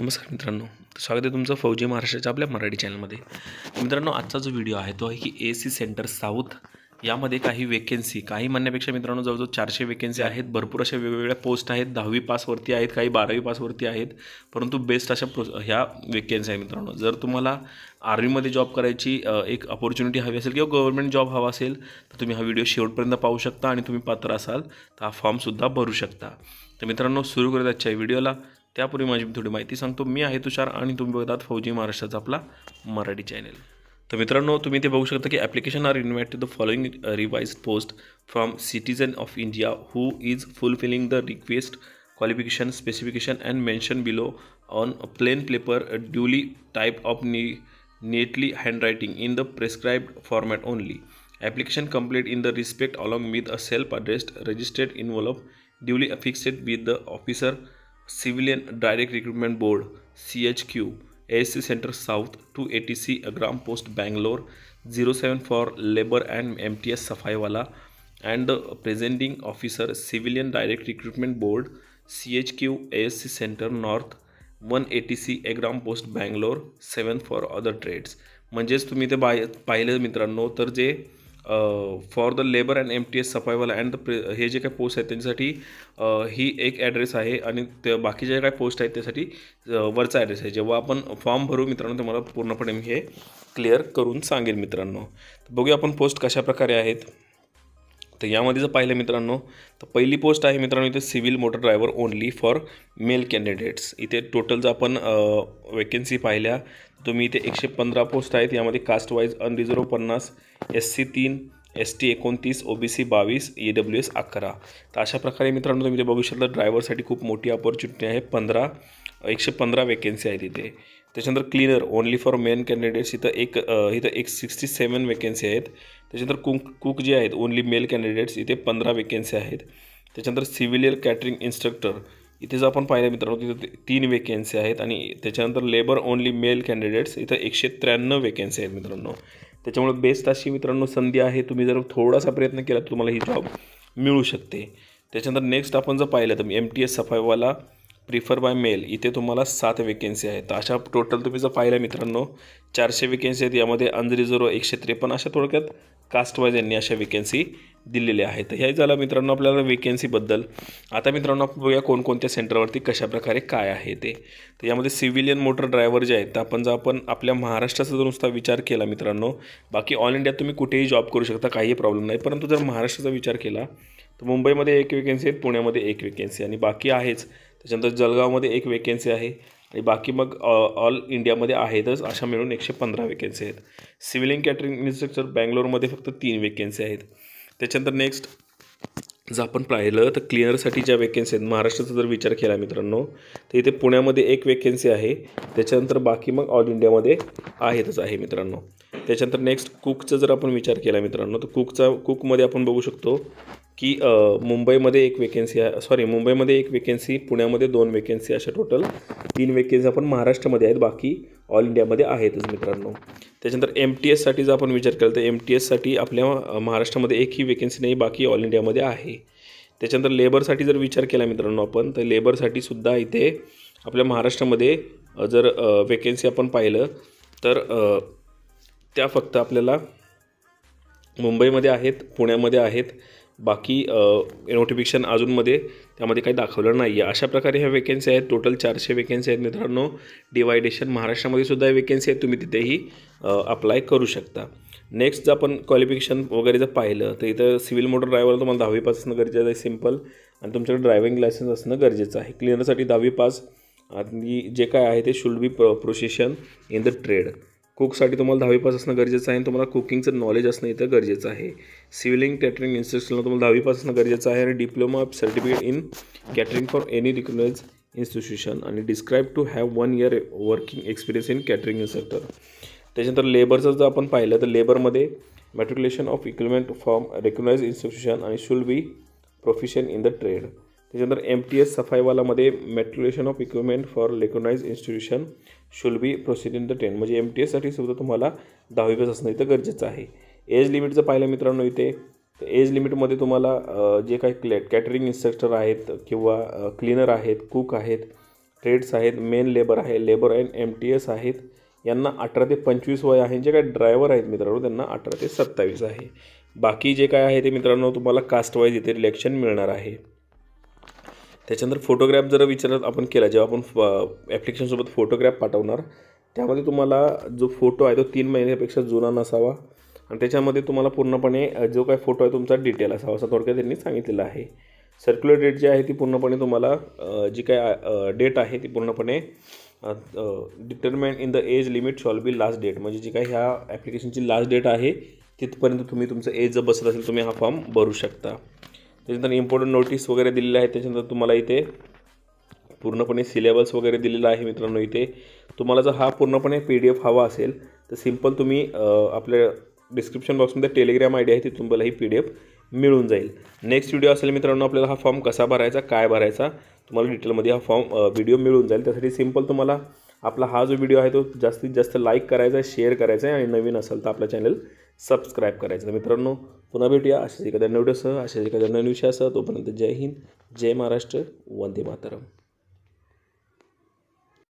नमस्कार मित्रांनो स्वागत आहे तुमचं फौजी महाराष्ट्राच्या आपल्या मराठी चॅनलमध्ये मित्रांनो आजचा जो व्हिडिओ आहे तो आहे की ए सी सेंटर साऊथ यामध्ये काही वेकेन्सी काही म्हणण्यापेक्षा मित्रांनो जवळजवळ चारशे वेकेन्सी आहेत भरपूर अशा वेगवेगळ्या पोस्ट आहेत दहावी पासवरती आहेत काही बारावी पासवरती आहेत परंतु बेस्ट अशा प्रो ह्या वेकेन्सी आहे मित्रांनो जर तुम्हाला आर्मीमध्ये जॉब करायची एक अपॉर्च्युनिटी हवी असेल किंवा गव्हर्मेंट जॉब हवा असेल तर तुम्ही हा व्हिडिओ शेवटपर्यंत पाहू शकता आणि तुम्ही पात्र असाल तर हा फॉर्मसुद्धा भरू शकता तर मित्रांनो सुरू करत आजच्या व्हिडिओला त्यापूर्वी माझी थोडी माहिती सांगतो मी आहे तुषार आणि तुम्ही बघतात फौजी महाराष्ट्राचा आपला मराठी चॅनेल तर मित्रांनो तुम्ही ते बघू शकता की application are invite to the following revise post from citizen of India who is fulfilling the request qualification specification and mention below on plain paper duly type of नी neatly handwriting in the prescribed format only application complete in the respect with with a self addressed registered envelope duly affixed with the officer civilian direct recruitment board C H Q S C centre south two A T C Agram post Bangalore zero seven for labour and M T S सफाईवाला and and officer civilian direct recruitment board C H Q S C centre north one A T C Agram post Bangalore seven for other trades म्हणजेच तुम्ही ते बाय पाहिलं मित्रांनो तर जे for the labour and M T S सफाईवाला अँड द हे जे काही पोस्ट आहेत त्यांच्यासाठी ही एक ॲड्रेस आहे आणि ते बाकीचे जे काही पोस्ट आहेत त्यासाठी वरचा ॲड्रेस आहे जेव्हा आपण फॉर्म भरू मित्रांनो तुम्हाला पूर्णपणे मी हे क्लिअर करून सांगेन मित्रांनो बघूया आपण पोस्ट कशाप्रकारे आहेत तर यामध्ये जर पाहिलं मित्रांनो तर पहिली पोस्ट आहे मित्रांनो इथे civil motor driver only for male candidates इथे टोटल जर आपण वेकेन्सी पाहिल्या तुम्ही इथे एकशे पंधरा पोस्ट आहेत यामध्ये कास्ट वाईज अनरिझर्व पन्नास एस सी तीन एस टी एकोणतीस ओ बी सी बावीस ए डब्ल्यू एस अकरा तर अशा प्रकारे मित्रांनो तुम्ही इथे बघू शकता ड्रायव्हरसाठी खूप मोठी अपॉर्च्युनिटी आहे पंधरा एकशे पंधरा वेकेन्सी आहे तिथे त्याच्यानंतर cleaner only for men candidates इथं एक इथं एक सिक्स्टी सेवन वेकेन्सी आहेत त्याच्यानंतर कुक कुक जे आहेत ओन्ली मेल कॅन्डिडेट्स इथे पंधरा वेकेन्सी आहेत त्याच्यानंतर सिव्हिलियर कॅटरिंग इन्स्ट्रक्टर इथे जर आपण पाहिलं मित्रांनो तिथे तीन वेकेन्सी आहेत आणि त्याच्यानंतर लेबर ओनली मेल कॅन्डिडेट्स इथं एकशे त्र्याण्णव वेकेन्सी आहेत मित्रांनो त्याच्यामुळे बेस्ट अशी मित्रांनो संधी आहे तुम्ही जर थोडासा प्रयत्न केला तर तुम्हाला ही जॉब मिळू शकते त्याच्यानंतर नेक्स्ट आपण जर पाहिलं तर एम टी एस सफाईवाला प्रिफर बाय मेल इथे तुम्हाला सात वेकेन्सी आहेत अशा टोटल तुम्ही जर पाहिलं मित्रांनो चारशे वेकेन्सी आहेत यामध्ये अनरिझर्व एकशे त्रेपन्न अशा थोडक्यात कास्ट यांनी अशा वेकेन्सी दिलेल्या आहेत हे झालं मित्रांनो आपल्याला वेकेन्सीबद्दल आता मित्रांनो आपण बघूया कोणकोणत्या सेंटरवरती कशाप्रकारे काय आहे ते तर यामध्ये सिव्हिलियन मोटर ड्रायव्हर जे आहेत आपण जर आपण आपल्या महाराष्ट्राचा जर नुसता विचार केला मित्रांनो बाकी ऑल इंडियात तुम्ही कुठेही जॉब करू शकता काहीही प्रॉब्लेम नाही परंतु जर महाराष्ट्राचा विचार केला तर मुंबईमध्ये एक वेकेन्सी आहेत पुण्यामध्ये एक वेकेन्सी आणि बाकी आहेच त्याच्यानंतर जळगावमध्ये एक वेकेन्सी आहे आणि बाकी मग ऑल इंडियामध्ये आहेतच अशा मिळून एकशे पंधरा वेकेन्सी आहेत सिव्हिल अँड कॅटरिंग इन्स्ट्रक्चर बँगलोरमध्ये फक्त तीन वेकेन्सी आहेत त्याच्यानंतर नेक्स्ट जर आपण पाहिलं तर क्लिनरसाठी ज्या वेकेन्सी आहेत महाराष्ट्राचा जर विचार केला मित्रांनो तर इथे पुण्यामध्ये एक वेकेन्सी आहे त्याच्यानंतर बाकी मग ऑल इंडियामध्ये आहेतच आहे मित्रांनो त्याच्यानंतर नेक्स्ट कुकचा जर आपण विचार केला मित्रांनो तर कुकचा कुकमध्ये आपण बघू शकतो की मुंबईमध्ये एक वेकेन्सी आहे सॉरी मुंबईमध्ये एक वेकेन्सी पुण्यामध्ये दोन वेकेन्सी अशा टोटल तीन वेकेन्सी आपण महाराष्ट्रामध्ये आहेत बाकी ऑल इंडियामध्ये आहेतच मित्रांनो त्याच्यानंतर एम टी एससाठी जर आपण विचार केला तर एम टी एससाठी आपल्या महाराष्ट्रामध्ये एकही वेकेन्सी नाही बाकी ऑल इंडियामध्ये आहे त्याच्यानंतर लेबरसाठी जर विचार केला मित्रांनो आपण तर लेबरसाठी सुद्धा इथे आपल्या महाराष्ट्रामध्ये जर वेकेन्सी आपण पाहिलं तर त्या फक्त आपल्याला मुंबईमध्ये आहेत पुण्यामध्ये आहेत बाकी नोटिफिकेशन अजूनमध्ये त्यामध्ये काही दाखवलं नाही आहे अशा प्रकारे ह्या वेकेन्सी आहेत टोटल चारशे वेकेन्सी आहेत मित्रांनो डिवायडेशन महाराष्ट्रामध्ये सुद्धा वेकेन्सी आहेत तुम्ही तिथेही अप्लाय करू शकता नेक्स्ट जर आपण क्वालिफिकेशन वगैरे जर पाहिलं तर इथं सिव्हिल मोटर ड्रायव्हर तुम्हाला दहावी पास असणं गरजेचं आहे सिम्पल आणि तुमच्याकडे ड्रायव्हिंग लायसन्स असणं गरजेचं आहे क्लिनरसाठी दहावी पास आणि जे काय आहे ते should be pro proficient in the trade कुकसाठी तुम्हाला दहावी पास असणं गरजेचं आहे आणि तुम्हाला कुकिंगचं नॉलेज असणं इथं गरजेचं आहे सिव्हिलिंग कॅटरिंग इन्स्टिट्यूशनला तुम्हाला दहावी पास असणं गरजेचं आहे आणि diploma of certificate in catering for any recognise institution आणि describe to have one year working experience in catering sector त्याच्यानंतर लेबरचं जर आपण पाहिलं तर लेबरमध्ये matriculation of equipment form recognise institution आणि should be proficient in the trade त्याच्यानंतर एम टी एस सफाईवालामध्ये matriculation of equipment for recognise institution should be proficient in the ten म्हणजे एम टी एससाठी सुद्धा तुम्हाला दहावी पास असणं इथं गरजेचं आहे एज लिमिटचं पाहिलं मित्रांनो इथे तर एज लिमिटमध्ये तुम्हाला जे काही क्ले कॅटरिंग इन्स्ट्रक्टर आहेत किंवा क्लिनर आहेत कुक आहेत ट्रेड्स आहेत मेन लेबर आहे labour and M T S आहेत यांना अठरा ते पंचवीस वय आहे जे काही ड्रायव्हर आहेत मित्रांनो त्यांना अठरा ते सत्तावीस आहे बाकी जे काय आहे ते मित्रांनो तुम्हाला कास्ट वाईज इथे रिलेक्शन मिळणार आहे त्याच्यानंतर फोटोग्राफ जर विचारत आपण केला जेव्हा आपण ॲप्लिकेशनसोबत फोटोग्राफ पाठवणार त्यामध्ये तुम्हाला जो फोटो आहे तो तीन महिन्यापेक्षा जुना नसावा आणि त्याच्यामध्ये तुम्हाला पूर्णपणे जो काय फोटो आहे तुमचा डिटेल असावा असा थोडक्यात त्यांनी सांगितलेलं आहे सर्क्युलर डेट जी आहे ती पूर्णपणे तुम्हाला जी काय डेट आहे ती पूर्णपणे determined in the age limit shall be last date म्हणजे जी काय ह्या ॲप्लिकेशनची लास्ट डेट आहे तिथपर्यंत तुम्ही तुमचं एज जर बसत असेल तुम्ही हा फॉर्म भरू शकता त्याच्यानंतर इम्पॉर्टंट नोटीस वगैरे दिलेलं आहे त्याच्यानंतर तुम्हाला इथे पूर्णपणे सिलेबस वगैरे दिलेला आहे मित्रांनो इथे तुम्हाला जर हा पूर्णपणे पी डी एफ हवा असेल तर सिम्पल तुम्ही आपल्या डिस्क्रिप्शन बॉक्समध्ये टेलिग्राम आय डी आहे ती तुम्हाला ही पी डी एफ मिळून जाईल नेक्स्ट व्हिडिओ असेल मित्रांनो आपल्याला हा फॉर्म कसा भरायचा काय भरायचा तुम्हाला डिटेलमध्ये हा फॉर्म व्हिडिओ मिळून जाईल त्यासाठी सिम्पल तुम्हाला आपला हा जो व्हिडिओ आहे तो जास्तीत जास्त लाईक करायचा आहे शेअर करायचा आहे आणि नवीन असेल तर आपला चॅनल सबस्क्राईब करायचं मित्रांनो पुन्हा भेटूया अशाच एखाद्या नवड्यासह अशाच एखाद्या नवीन विषयासह तोपर्यंत जय हिंद जय महाराष्ट्र वंदे मातरम